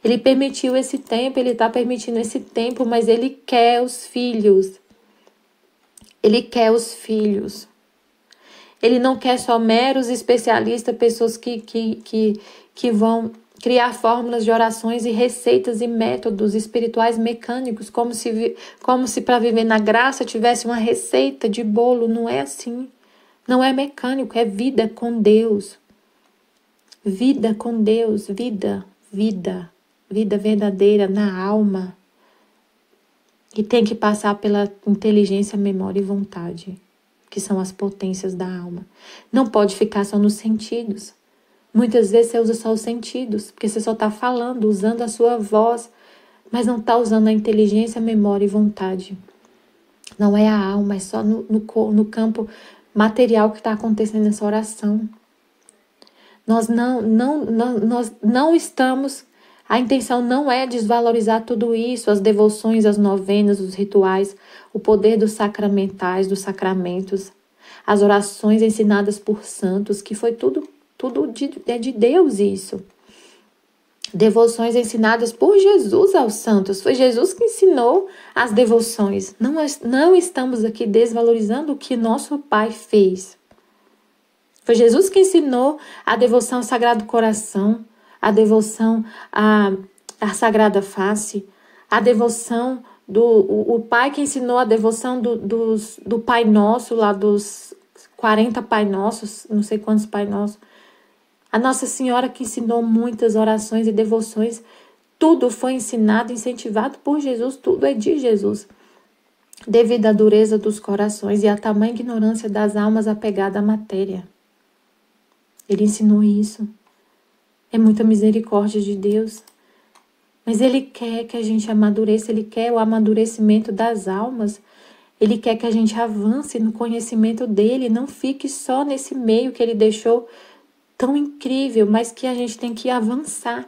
Ele permitiu esse tempo, ele está permitindo esse tempo, mas ele quer os filhos. Ele quer os filhos. Ele não quer só meros especialistas, pessoas que, que, que, que vão criar fórmulas de orações e receitas e métodos espirituais mecânicos, como se, como se para viver na graça tivesse uma receita de bolo. Não é assim. Não é mecânico, é vida com Deus. Vida com Deus, vida, vida, vida verdadeira na alma. E tem que passar pela inteligência, memória e vontade, que são as potências da alma. Não pode ficar só nos sentidos. Muitas vezes você usa só os sentidos, porque você só está falando, usando a sua voz, mas não está usando a inteligência, a memória e vontade. Não é a alma, é só no, no, no campo material que está acontecendo essa oração. Nós não, não, não, nós não estamos. A intenção não é desvalorizar tudo isso, as devoções, as novenas, os rituais, o poder dos sacramentais, dos sacramentos, as orações ensinadas por santos, que foi tudo tudo de, é de Deus isso. Devoções ensinadas por Jesus aos santos. Foi Jesus que ensinou as devoções. Não, não estamos aqui desvalorizando o que nosso Pai fez. Foi Jesus que ensinou a devoção ao Sagrado Coração, a devoção à, à Sagrada Face, a devoção do o, o Pai que ensinou a devoção do, dos, do Pai Nosso, lá dos 40 Pai Nossos, não sei quantos Pai Nossos. A Nossa Senhora que ensinou muitas orações e devoções, tudo foi ensinado, incentivado por Jesus, tudo é de Jesus. Devido à dureza dos corações e à tamanha ignorância das almas apegadas à matéria. Ele ensinou isso. É muita misericórdia de Deus. Mas Ele quer que a gente amadureça, Ele quer o amadurecimento das almas. Ele quer que a gente avance no conhecimento dele, não fique só nesse meio que ele deixou tão incrível, mas que a gente tem que avançar.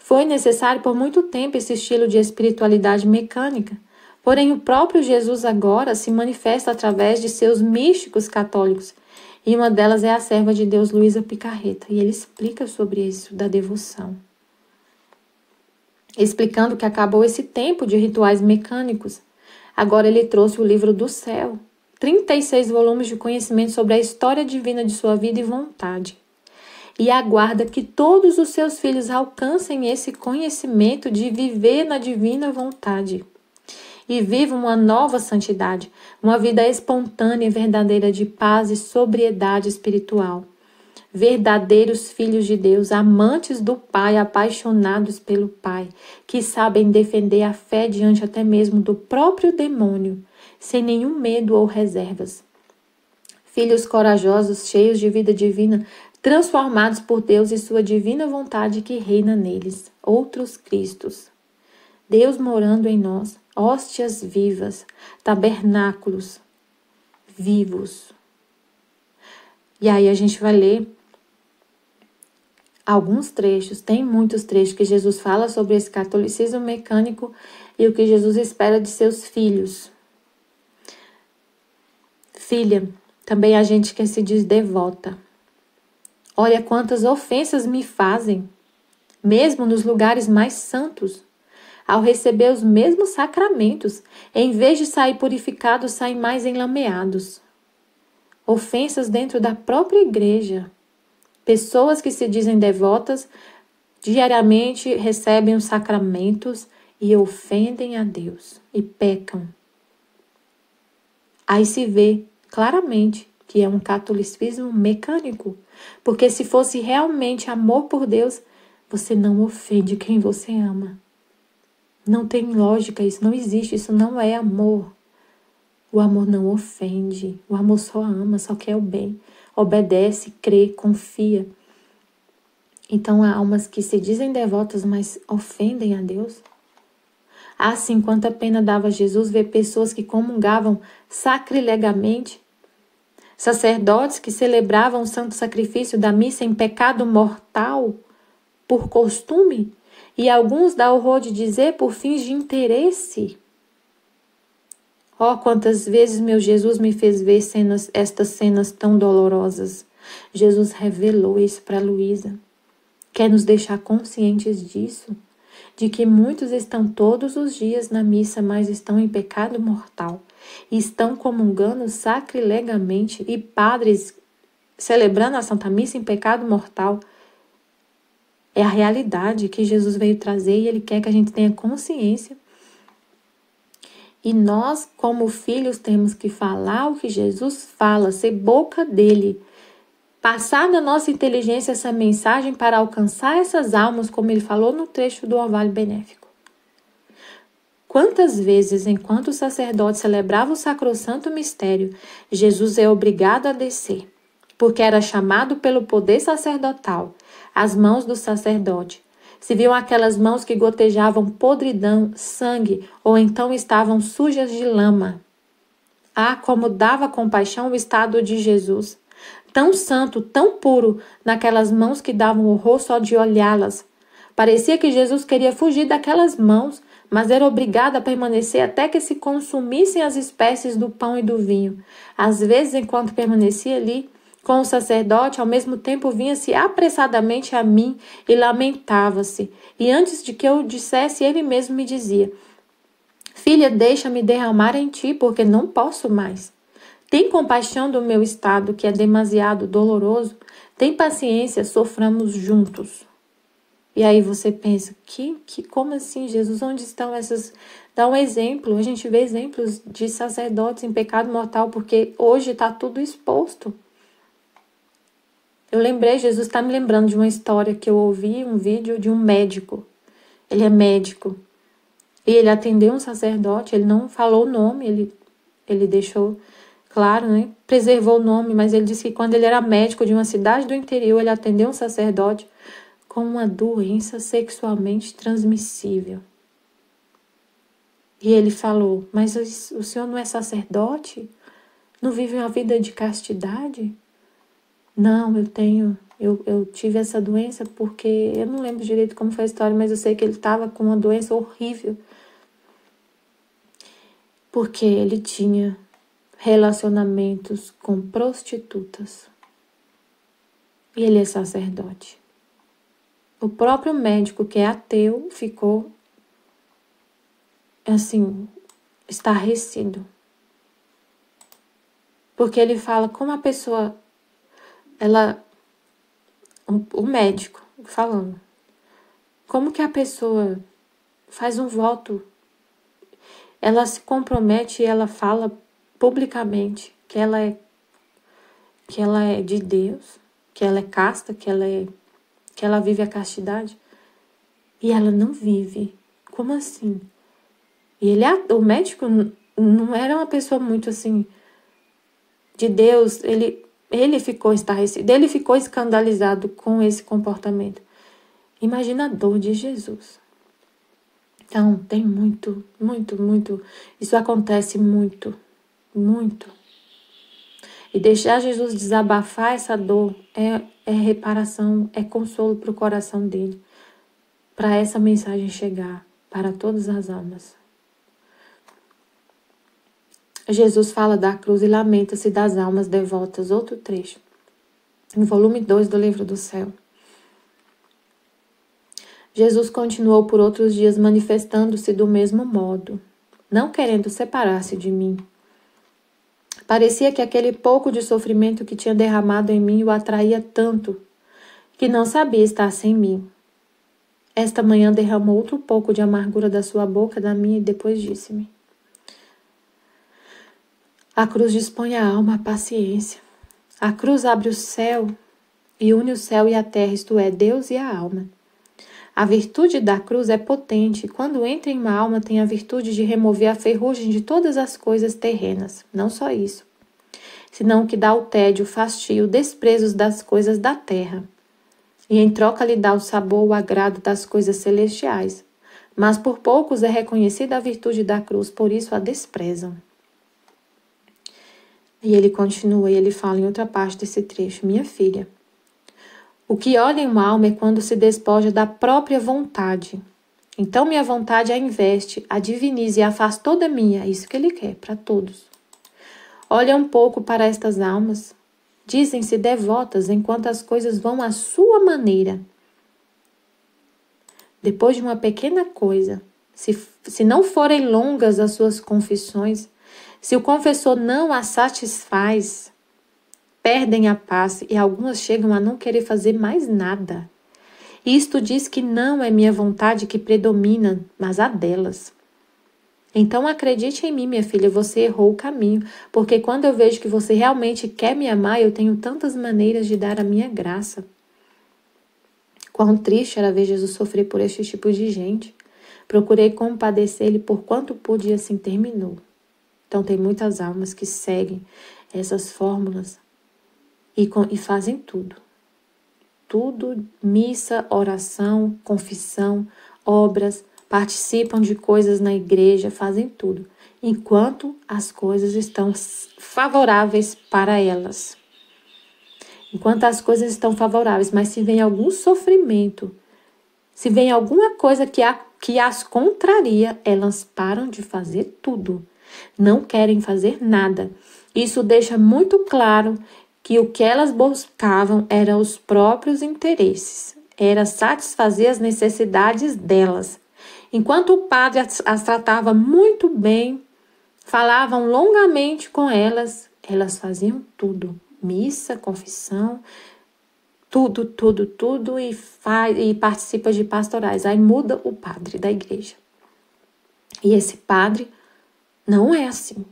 Foi necessário por muito tempo esse estilo de espiritualidade mecânica, porém o próprio Jesus agora se manifesta através de seus místicos católicos, e uma delas é a serva de Deus Luísa Picarreta, e ele explica sobre isso da devoção. Explicando que acabou esse tempo de rituais mecânicos, agora ele trouxe o livro do céu, 36 volumes de conhecimento sobre a história divina de sua vida e vontade. E aguarda que todos os seus filhos alcancem esse conhecimento de viver na divina vontade e vivam uma nova santidade, uma vida espontânea e verdadeira de paz e sobriedade espiritual. Verdadeiros filhos de Deus, amantes do Pai, apaixonados pelo Pai, que sabem defender a fé diante até mesmo do próprio demônio sem nenhum medo ou reservas. Filhos corajosos, cheios de vida divina, transformados por Deus e sua divina vontade que reina neles, outros Cristos. Deus morando em nós, hóstias vivas, tabernáculos vivos. E aí a gente vai ler alguns trechos, tem muitos trechos que Jesus fala sobre esse catolicismo mecânico e o que Jesus espera de seus filhos auxilia também a gente que se diz devota. Olha quantas ofensas me fazem, mesmo nos lugares mais santos. Ao receber os mesmos sacramentos, em vez de sair purificados, saem mais enlameados. Ofensas dentro da própria igreja. Pessoas que se dizem devotas diariamente recebem os sacramentos e ofendem a Deus e pecam. Aí se vê claramente que é um catolicismo mecânico, porque se fosse realmente amor por Deus, você não ofende quem você ama. Não tem lógica, isso não existe, isso não é amor. O amor não ofende, o amor só ama, só quer o bem, obedece, crê, confia. Então há almas que se dizem devotas, mas ofendem a Deus. Assim, quanta pena dava Jesus ver pessoas que comungavam sacrilegamente Sacerdotes que celebravam o santo sacrifício da missa em pecado mortal, por costume, e alguns dá horror de dizer por fins de interesse. Oh, quantas vezes meu Jesus me fez ver cenas, estas cenas tão dolorosas. Jesus revelou isso para Luísa. Quer nos deixar conscientes disso, de que muitos estão todos os dias na missa, mas estão em pecado mortal, estão comungando sacrilegamente e padres celebrando a Santa Missa em pecado mortal. É a realidade que Jesus veio trazer e ele quer que a gente tenha consciência. E nós, como filhos, temos que falar o que Jesus fala, ser boca dele. Passar da nossa inteligência essa mensagem para alcançar essas almas, como ele falou no trecho do Orvalho Benéfico. Quantas vezes, enquanto o sacerdote celebrava o sacrossanto mistério, Jesus é obrigado a descer, porque era chamado pelo poder sacerdotal, as mãos do sacerdote. Se viam aquelas mãos que gotejavam podridão, sangue, ou então estavam sujas de lama. Ah, como dava compaixão o estado de Jesus! Tão santo, tão puro, naquelas mãos que davam horror só de olhá-las. Parecia que Jesus queria fugir daquelas mãos, mas era obrigada a permanecer até que se consumissem as espécies do pão e do vinho. Às vezes, enquanto permanecia ali, com o sacerdote, ao mesmo tempo vinha-se apressadamente a mim e lamentava-se. E antes de que eu dissesse, ele mesmo me dizia: Filha, deixa-me derramar em ti, porque não posso mais. Tem compaixão do meu estado, que é demasiado doloroso. Tem paciência, soframos juntos. E aí você pensa, que, que como assim, Jesus, onde estão essas. Dá um exemplo, a gente vê exemplos de sacerdotes em pecado mortal, porque hoje está tudo exposto. Eu lembrei, Jesus está me lembrando de uma história que eu ouvi, um vídeo de um médico. Ele é médico. E ele atendeu um sacerdote, ele não falou o nome, ele, ele deixou claro, né? Preservou o nome, mas ele disse que quando ele era médico de uma cidade do interior, ele atendeu um sacerdote com uma doença sexualmente transmissível. E ele falou: Mas o senhor não é sacerdote? Não vive uma vida de castidade? Não, eu tenho, eu, eu tive essa doença porque eu não lembro direito como foi a história, mas eu sei que ele estava com uma doença horrível. Porque ele tinha relacionamentos com prostitutas. E ele é sacerdote. O próprio médico, que é ateu, ficou assim, estarrecido. Porque ele fala como a pessoa, ela, o médico falando, como que a pessoa faz um voto, ela se compromete e ela fala publicamente que ela é, que ela é de Deus, que ela é casta, que ela é que ela vive a castidade e ela não vive. Como assim? E ele, é o médico não era uma pessoa muito assim de Deus, ele ele ficou estarrecido, ele ficou escandalizado com esse comportamento. Imagina a dor de Jesus. Então, tem muito, muito, muito. Isso acontece muito, muito. E deixar Jesus desabafar essa dor é, é reparação, é consolo para o coração dele, para essa mensagem chegar para todas as almas. Jesus fala da cruz e lamenta-se das almas devotas. Outro trecho, no volume 2 do Livro do Céu. Jesus continuou por outros dias manifestando-se do mesmo modo, não querendo separar-se de mim, Parecia que aquele pouco de sofrimento que tinha derramado em mim o atraía tanto que não sabia estar sem mim. Esta manhã derramou outro pouco de amargura da sua boca na minha e depois disse-me: A cruz dispõe a alma à paciência. A cruz abre o céu e une o céu e a terra, isto é, Deus e a alma. A virtude da cruz é potente, quando entra em uma alma tem a virtude de remover a ferrugem de todas as coisas terrenas. Não só isso, senão que dá o tédio, o fastio, desprezos das coisas da terra. E em troca lhe dá o sabor, o agrado das coisas celestiais. Mas por poucos é reconhecida a virtude da cruz, por isso a desprezam. E ele continua e ele fala em outra parte desse trecho: Minha filha, o que olha em uma alma é quando se despoja da própria vontade. Então minha vontade a investe, a diviniza e a faz toda minha. É isso que ele quer para todos. Olha um pouco para estas almas. Dizem-se devotas enquanto as coisas vão à sua maneira. Depois de uma pequena coisa, se, se não forem longas as suas confissões, se o confessor não a satisfaz, perdem a paz e algumas chegam a não querer fazer mais nada. Isto diz que não é minha vontade que predomina, mas a delas. Então acredite em mim, minha filha, você errou o caminho, porque quando eu vejo que você realmente quer me amar, eu tenho tantas maneiras de dar a minha graça. Quão triste era ver Jesus sofrer por este tipo de gente. Procurei compadecer-lhe por quanto pude e assim terminou. Então tem muitas almas que seguem essas fórmulas e, e fazem tudo. Tudo, missa, oração, confissão, obras, participam de coisas na igreja, fazem tudo, enquanto as coisas estão favoráveis para elas. Enquanto as coisas estão favoráveis, mas se vem algum sofrimento, se vem alguma coisa que, a, que as contraria, elas param de fazer tudo, não querem fazer nada. Isso deixa muito claro que o que elas buscavam eram os próprios interesses, era satisfazer as necessidades delas. Enquanto o padre as, as tratava muito bem, falavam longamente com elas, elas faziam tudo: missa, confissão, tudo, tudo, tudo e, faz, e participa de pastorais. Aí muda o padre da igreja. E esse padre não é assim.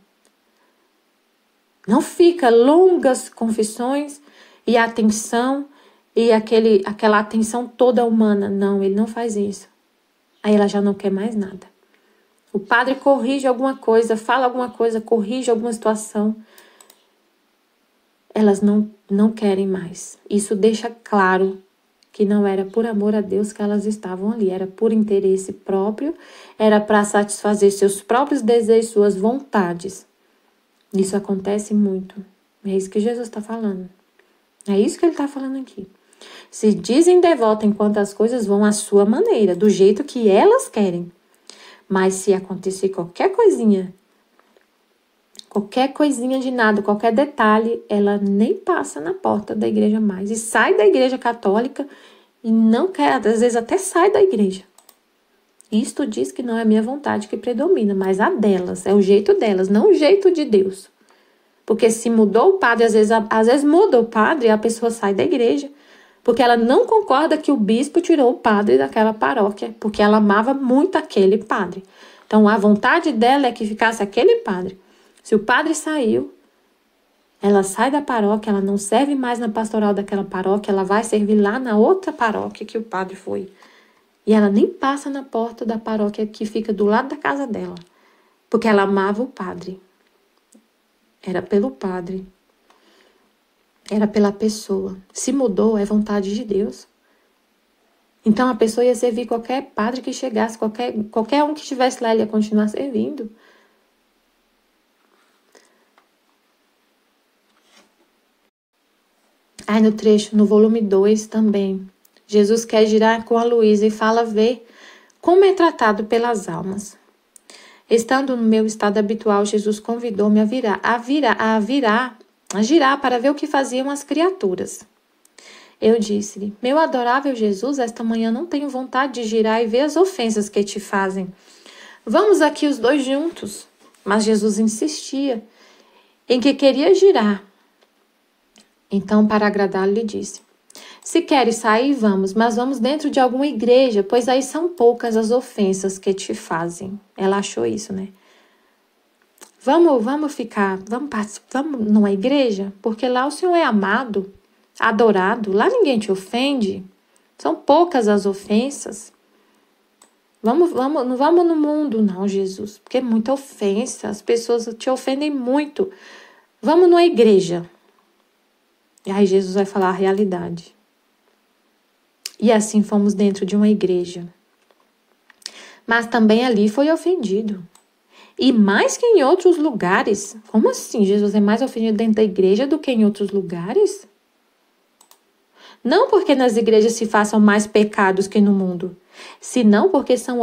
Não fica longas confissões e atenção e aquele, aquela atenção toda humana. Não, ele não faz isso. Aí ela já não quer mais nada. O padre corrige alguma coisa, fala alguma coisa, corrige alguma situação. Elas não, não querem mais. Isso deixa claro que não era por amor a Deus que elas estavam ali, era por interesse próprio, era para satisfazer seus próprios desejos, suas vontades. Isso acontece muito. É isso que Jesus está falando. É isso que ele está falando aqui. Se dizem devota enquanto as coisas vão à sua maneira, do jeito que elas querem. Mas se acontecer qualquer coisinha, qualquer coisinha de nada, qualquer detalhe, ela nem passa na porta da igreja mais. E sai da igreja católica e não quer, às vezes até sai da igreja. Isto diz que não é a minha vontade que predomina, mas a delas, é o jeito delas, não o jeito de Deus. Porque se mudou o padre, às vezes, às vezes muda o padre e a pessoa sai da igreja, porque ela não concorda que o bispo tirou o padre daquela paróquia, porque ela amava muito aquele padre. Então a vontade dela é que ficasse aquele padre. Se o padre saiu, ela sai da paróquia, ela não serve mais na pastoral daquela paróquia, ela vai servir lá na outra paróquia que o padre foi. E ela nem passa na porta da paróquia que fica do lado da casa dela, porque ela amava o padre. Era pelo padre. Era pela pessoa. Se mudou, é vontade de Deus. Então a pessoa ia servir qualquer padre que chegasse, qualquer, qualquer um que estivesse lá, ele ia continuar servindo. Aí no trecho, no volume 2 também, Jesus quer girar com a Luísa e fala ver como é tratado pelas almas. Estando no meu estado habitual, Jesus convidou-me a virar, a virar, a virar, a girar para ver o que faziam as criaturas. Eu disse-lhe: Meu adorável Jesus, esta manhã não tenho vontade de girar e ver as ofensas que te fazem. Vamos aqui os dois juntos. Mas Jesus insistia em que queria girar. Então, para agradá-lo, lhe disse: se queres sair, vamos, mas vamos dentro de alguma igreja, pois aí são poucas as ofensas que te fazem. Ela achou isso, né? Vamos, vamos ficar, vamos participar, vamos numa igreja, porque lá o Senhor é amado, adorado, lá ninguém te ofende. São poucas as ofensas. Vamos, vamos, não vamos no mundo, não, Jesus, porque é muita ofensa, as pessoas te ofendem muito. Vamos numa igreja. E aí Jesus vai falar a realidade. E assim fomos dentro de uma igreja. Mas também ali foi ofendido. E mais que em outros lugares. Como assim? Jesus é mais ofendido dentro da igreja do que em outros lugares? Não porque nas igrejas se façam mais pecados que no mundo, senão porque são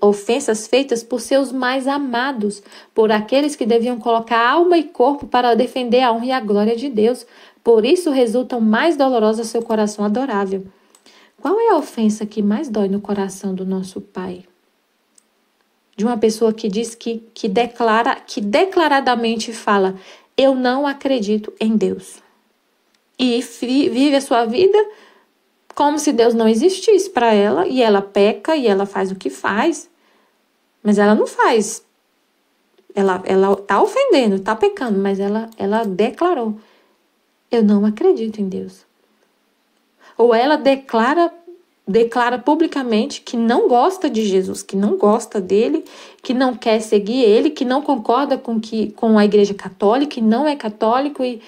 ofensas feitas por seus mais amados, por aqueles que deviam colocar alma e corpo para defender a honra e a glória de Deus. Por isso resultam mais dolorosas ao seu coração adorável. Qual é a ofensa que mais dói no coração do nosso pai? De uma pessoa que diz que, que declara, que declaradamente fala: Eu não acredito em Deus. E vive a sua vida como se Deus não existisse para ela, e ela peca e ela faz o que faz, mas ela não faz. Ela ela tá ofendendo, tá pecando, mas ela ela declarou: Eu não acredito em Deus ou ela declara declara publicamente que não gosta de Jesus, que não gosta dele, que não quer seguir ele, que não concorda com que com a Igreja Católica, que não é católico e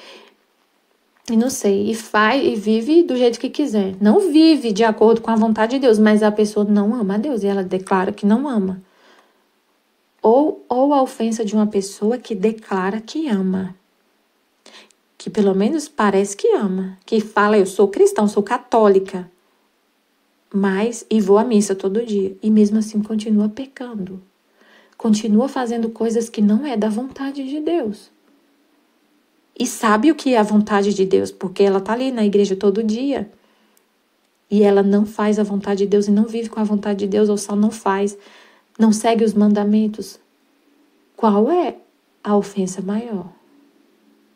e não sei, e faz e vive do jeito que quiser. Não vive de acordo com a vontade de Deus, mas a pessoa não ama a Deus e ela declara que não ama. Ou ou a ofensa de uma pessoa que declara que ama que pelo menos parece que ama, que fala eu sou cristão, sou católica, mas e vou à missa todo dia e mesmo assim continua pecando, continua fazendo coisas que não é da vontade de Deus. E sabe o que é a vontade de Deus, porque ela tá ali na igreja todo dia. E ela não faz a vontade de Deus e não vive com a vontade de Deus, ou só não faz, não segue os mandamentos. Qual é a ofensa maior?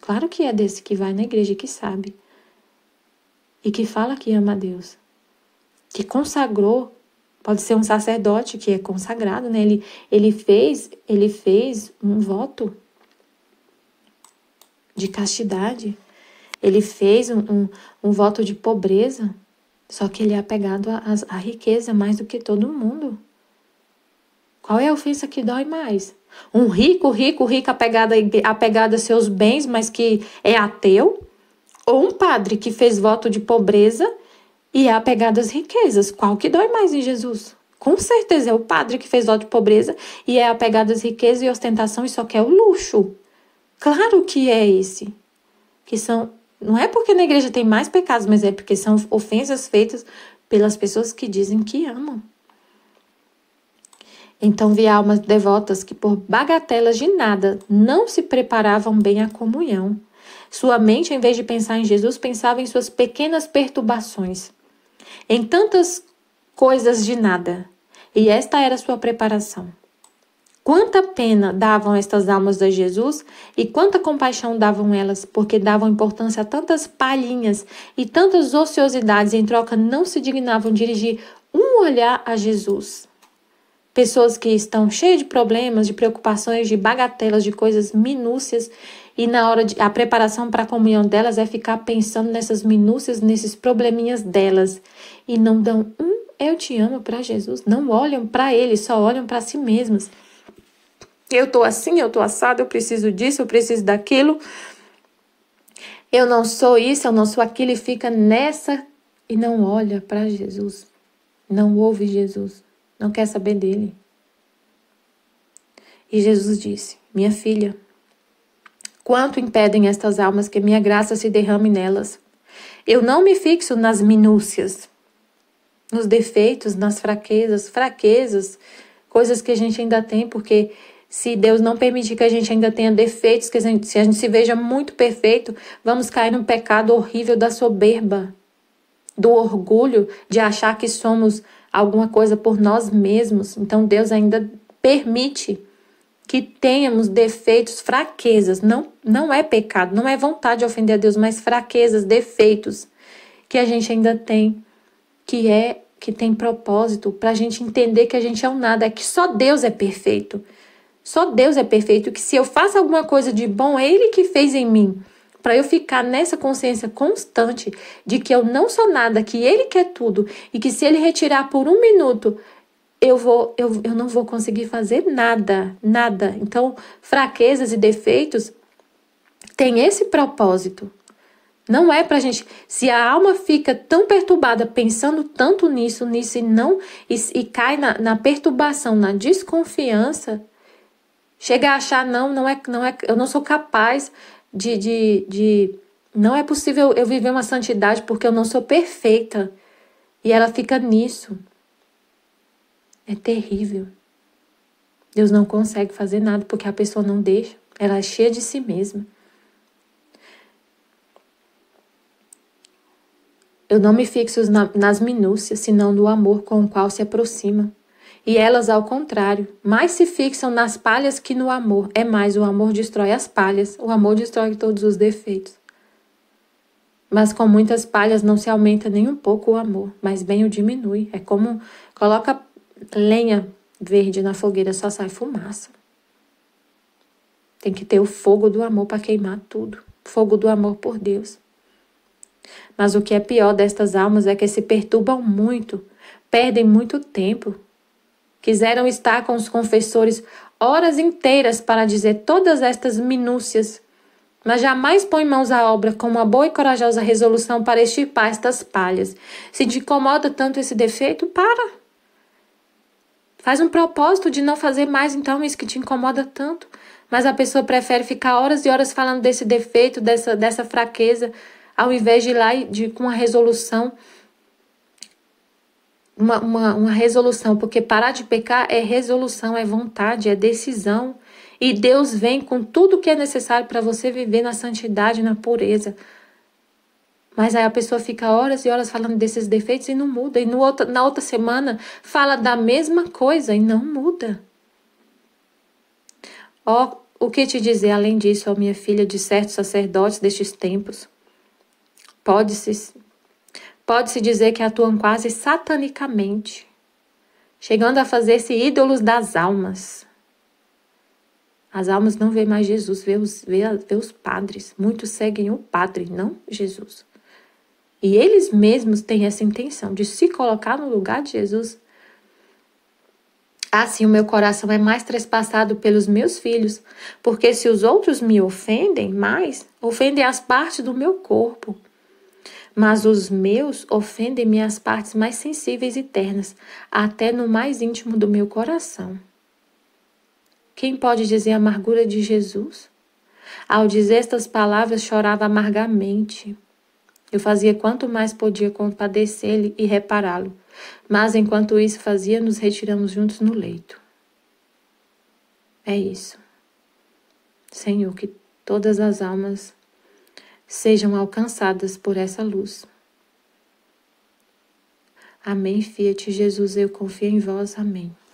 Claro que é desse que vai na igreja que sabe. E que fala que ama a Deus. Que consagrou. Pode ser um sacerdote que é consagrado, né? Ele, ele fez, ele fez um voto de castidade. Ele fez um, um, um voto de pobreza. Só que ele é apegado à riqueza mais do que todo mundo. Qual é a ofensa que dói mais? Um rico, rico, rico apegado, apegado a seus bens, mas que é ateu. Ou um padre que fez voto de pobreza e é apegado às riquezas. Qual que dói mais em Jesus? Com certeza é o padre que fez voto de pobreza e é apegado às riquezas e ostentação e só quer o luxo. Claro que é esse. Que são. Não é porque na igreja tem mais pecados, mas é porque são ofensas feitas pelas pessoas que dizem que amam. Então vi almas devotas que, por bagatelas de nada, não se preparavam bem à comunhão. Sua mente, em vez de pensar em Jesus, pensava em suas pequenas perturbações, em tantas coisas de nada. E esta era sua preparação. Quanta pena davam estas almas a Jesus e quanta compaixão davam elas, porque davam importância a tantas palhinhas e tantas ociosidades em troca não se dignavam dirigir um olhar a Jesus pessoas que estão cheias de problemas, de preocupações, de bagatelas, de coisas minúcias, e na hora de a preparação para a comunhão delas é ficar pensando nessas minúcias, nesses probleminhas delas, e não dão um eu te amo para Jesus, não olham para ele, só olham para si mesmas. Eu tô assim, eu tô assado, eu preciso disso, eu preciso daquilo. Eu não sou isso, eu não sou aquilo e fica nessa e não olha para Jesus. Não ouve Jesus não quer saber dele. E Jesus disse: Minha filha, quanto impedem estas almas que minha graça se derrame nelas? Eu não me fixo nas minúcias, nos defeitos, nas fraquezas, fraquezas, coisas que a gente ainda tem, porque se Deus não permitir que a gente ainda tenha defeitos, que a gente, se a gente se veja muito perfeito, vamos cair num pecado horrível da soberba, do orgulho de achar que somos alguma coisa por nós mesmos. Então Deus ainda permite que tenhamos defeitos, fraquezas. Não, não é pecado, não é vontade de ofender a Deus, mas fraquezas, defeitos que a gente ainda tem, que é que tem propósito para a gente entender que a gente é um nada, é que só Deus é perfeito. Só Deus é perfeito, que se eu faço alguma coisa de bom, é Ele que fez em mim para eu ficar nessa consciência constante de que eu não sou nada, que Ele quer tudo e que se Ele retirar por um minuto, eu vou, eu, eu não vou conseguir fazer nada, nada. Então, fraquezas e defeitos têm esse propósito. Não é pra gente. Se a alma fica tão perturbada, pensando tanto nisso, nisso e não, e, e cai na, na, perturbação, na desconfiança, chega a achar, não, não é, não é, eu não sou capaz, de, de, de não é possível eu viver uma santidade porque eu não sou perfeita. E ela fica nisso. É terrível. Deus não consegue fazer nada porque a pessoa não deixa. Ela é cheia de si mesma. Eu não me fixo nas minúcias, senão no amor com o qual se aproxima. E elas, ao contrário, mais se fixam nas palhas que no amor. É mais, o amor destrói as palhas, o amor destrói todos os defeitos. Mas com muitas palhas não se aumenta nem um pouco o amor, mas bem o diminui. É como coloca lenha verde na fogueira, só sai fumaça. Tem que ter o fogo do amor para queimar tudo. Fogo do amor por Deus. Mas o que é pior destas almas é que se perturbam muito, perdem muito tempo, Quiseram estar com os confessores horas inteiras para dizer todas estas minúcias, mas jamais põe mãos à obra com uma boa e corajosa resolução para extirpar estas palhas. Se te incomoda tanto esse defeito, para. Faz um propósito de não fazer mais então isso que te incomoda tanto. Mas a pessoa prefere ficar horas e horas falando desse defeito, dessa, dessa fraqueza, ao invés de ir lá e de, com a resolução uma, uma, uma resolução, porque parar de pecar é resolução, é vontade, é decisão. E Deus vem com tudo que é necessário para você viver na santidade, na pureza. Mas aí a pessoa fica horas e horas falando desses defeitos e não muda. E no outro, na outra semana fala da mesma coisa e não muda. Ó, oh, o que te dizer além disso, ó minha filha, de certos sacerdotes destes tempos? Pode-se pode-se dizer que atuam quase satanicamente, chegando a fazer-se ídolos das almas. As almas não veem mais Jesus, vê os, vê, vê os padres. Muitos seguem o padre, não Jesus. E eles mesmos têm essa intenção de se colocar no lugar de Jesus. Assim, o meu coração é mais trespassado pelos meus filhos, porque se os outros me ofendem mais, ofendem as partes do meu corpo, mas os meus ofendem-me as partes mais sensíveis e ternas, até no mais íntimo do meu coração. Quem pode dizer a amargura de Jesus? Ao dizer estas palavras, chorava amargamente. Eu fazia quanto mais podia compadecer-lhe e repará-lo, mas enquanto isso fazia, nos retiramos juntos no leito. É isso. Senhor, que todas as almas sejam alcançadas por essa luz. Amém, Fiat Jesus, eu confio em vós. Amém.